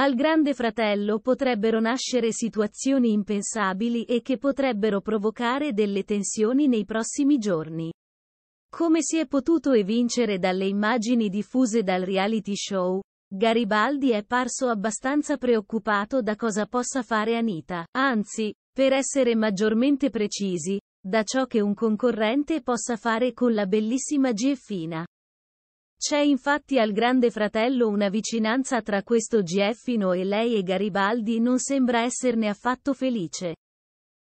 Al Grande Fratello potrebbero nascere situazioni impensabili e che potrebbero provocare delle tensioni nei prossimi giorni. Come si è potuto evincere dalle immagini diffuse dal reality show, Garibaldi è parso abbastanza preoccupato da cosa possa fare Anita. Anzi, per essere maggiormente precisi, da ciò che un concorrente possa fare con la bellissima Gieffina. C'è infatti al Grande Fratello una vicinanza tra questo Gieffino e lei e Garibaldi non sembra esserne affatto felice.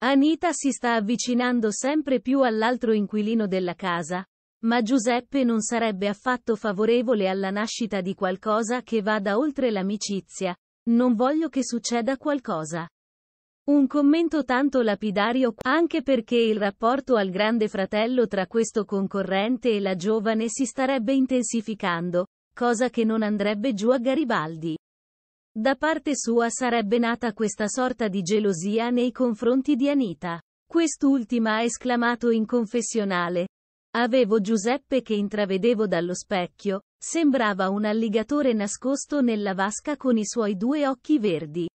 Anita si sta avvicinando sempre più all'altro inquilino della casa, ma Giuseppe non sarebbe affatto favorevole alla nascita di qualcosa che vada oltre l'amicizia. Non voglio che succeda qualcosa. Un commento tanto lapidario, anche perché il rapporto al grande fratello tra questo concorrente e la giovane si starebbe intensificando, cosa che non andrebbe giù a Garibaldi. Da parte sua sarebbe nata questa sorta di gelosia nei confronti di Anita. Quest'ultima ha esclamato in confessionale. Avevo Giuseppe che intravedevo dallo specchio, sembrava un alligatore nascosto nella vasca con i suoi due occhi verdi.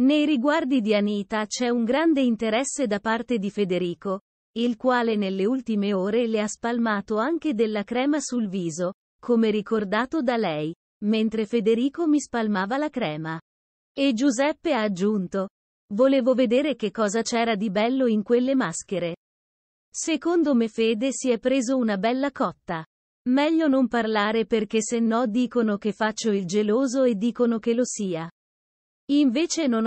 Nei riguardi di Anita c'è un grande interesse da parte di Federico, il quale nelle ultime ore le ha spalmato anche della crema sul viso, come ricordato da lei, mentre Federico mi spalmava la crema. E Giuseppe ha aggiunto, volevo vedere che cosa c'era di bello in quelle maschere. Secondo me Fede si è preso una bella cotta. Meglio non parlare perché se no dicono che faccio il geloso e dicono che lo sia. Invece non ho